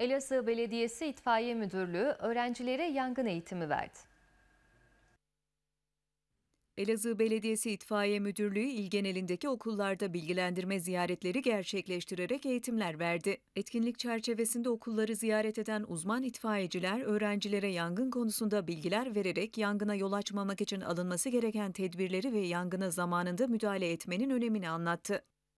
Elazığ Belediyesi İtfaiye Müdürlüğü öğrencilere yangın eğitimi verdi. Elazığ Belediyesi İtfaiye Müdürlüğü il genelindeki okullarda bilgilendirme ziyaretleri gerçekleştirerek eğitimler verdi. Etkinlik çerçevesinde okulları ziyaret eden uzman itfaiyeciler öğrencilere yangın konusunda bilgiler vererek yangına yol açmamak için alınması gereken tedbirleri ve yangına zamanında müdahale etmenin önemini anlattı.